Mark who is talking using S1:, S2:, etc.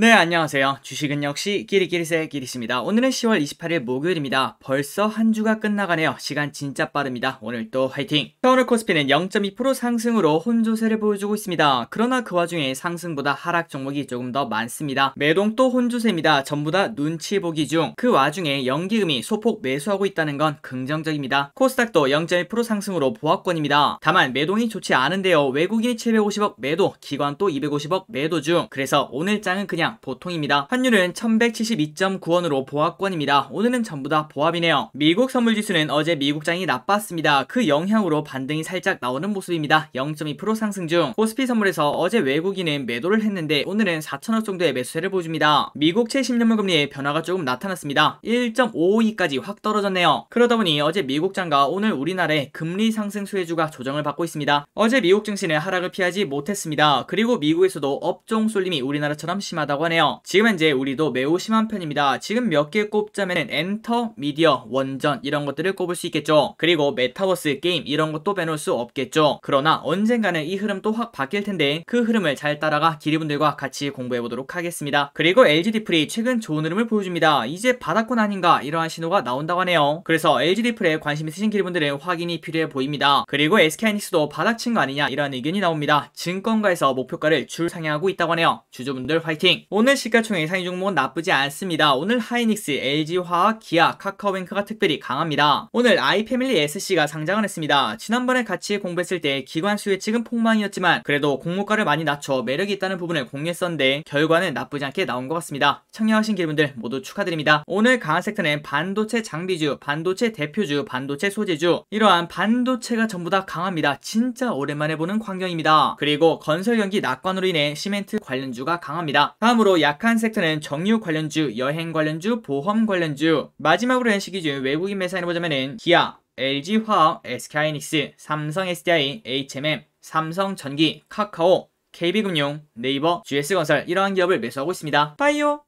S1: 네, 안녕하세요. 주식은 역시 끼리끼리세 끼리입니다. 오늘은 10월 28일 목요일입니다. 벌써 한 주가 끝나가네요. 시간 진짜 빠릅니다. 오늘 도 화이팅! 서울 코스피는 0.2% 상승으로 혼조세를 보여주고 있습니다. 그러나 그 와중에 상승보다 하락 종목이 조금 더 많습니다. 매동 또 혼조세입니다. 전부 다 눈치 보기 중. 그 와중에 연기금이 소폭 매수하고 있다는 건 긍정적입니다. 코스닥도 0.1% 상승으로 보합권입니다. 다만 매동이 좋지 않은데요. 외국인이 750억 매도, 기관 또 250억 매도 중. 그래서 오늘 장은 그냥 차량 보통입니다. 환율은 1172.9원으로 보합권입니다. 오늘은 전부 다 보합이네요. 미국 선물지수는 어제 미국장이 나빴습니다. 그 영향으로 반등이 살짝 나오는 모습입니다. 0.2% 상승 중 코스피 선물에서 어제 외국인은 매도를 했는데 오늘은 4천억 정도의 매수세를 보여줍니다. 미국 70년물 금리의 변화가 조금 나타났습니다. 1.552까지 확 떨어졌네요. 그러다 보니 어제 미국장과 오늘 우리나라의 금리 상승 수혜주가 조정을 받고 있습니다. 어제 미국 증시는 하락을 피하지 못했습니다. 그리고 미국에서도 업종 쏠림이 우리나라처럼 심하다고 있다고 하네요. 지금 현재 우리도 매우 심한 편입니다. 지금 몇 개 꼽자면 엔터, 미디어, 원전 이런 것들을 꼽을 수 있겠죠. 그리고 메타버스 게임 이런 것도 빼놓을 수 없겠죠. 그러나 언젠가는 이 흐름 또 확 바뀔 텐데 그 흐름을 잘 따라가 기리분들과 같이 공부해 보도록 하겠습니다. 그리고 LG 디플이 최근 좋은 흐름을 보여줍니다. 이제 바닥권 아닌가 이러한 신호가 나온다고 하네요. 그래서 LG 디플에 관심 있으신 기리분들은 확인이 필요해 보입니다. 그리고 SK하이닉스도 바닥친 거 아니냐 이런 의견이 나옵니다. 증권가에서 목표가를 줄 상향하고 있다고 하네요. 주주분들 화이팅! 오늘 시가총액 상위 종목은 뭐 나쁘지 않습니다. 오늘 하이닉스, LG화학, 기아, 카카오뱅크가 특별히 강합니다. 오늘 아이패밀리 SC가 상장을 했습니다. 지난번에 같이 공부했을 때 기관 수의 측은 폭망이었지만 그래도 공모가를 많이 낮춰 매력이 있다는 부분을 공유했었는데 결과는 나쁘지 않게 나온 것 같습니다. 참여하신 기분들 모두 축하드립니다. 오늘 강한 섹터는 반도체 장비주, 반도체 대표주, 반도체 소재주 이러한 반도체가 전부 다 강합니다. 진짜 오랜만에 보는 광경입니다. 그리고 건설 경기 낙관으로 인해 시멘트 관련주가 강합니다. 다음으로 약한 섹터는 정유 관련주, 여행 관련주, 보험 관련주. 마지막으로는 시기준 외국인 매수하는 보자면 기아, LG화학, SK하이닉스, 삼성 SDI, HMM, 삼성전기, 카카오, KB금융, 네이버, GS건설 이러한 기업을 매수하고 있습니다. 빠이요!